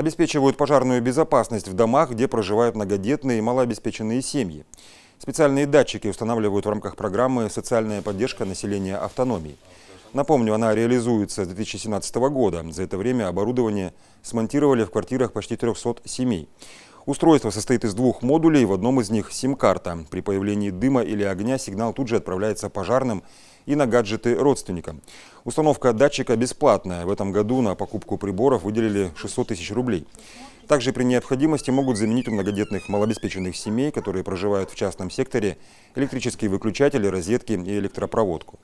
обеспечивают пожарную безопасность в домах, где проживают многодетные и малообеспеченные семьи. Специальные датчики устанавливают в рамках программы «Социальная поддержка населения автономии». Напомню, она реализуется с 2017 года. За это время оборудование смонтировали в квартирах почти 300 семей. Устройство состоит из двух модулей, в одном из них сим-карта. При появлении дыма или огня сигнал тут же отправляется пожарным и на гаджеты родственникам. Установка датчика бесплатная. В этом году на покупку приборов выделили 600 тысяч рублей. Также при необходимости могут заменить у многодетных малообеспеченных семей, которые проживают в частном секторе, электрические выключатели, розетки и электропроводку.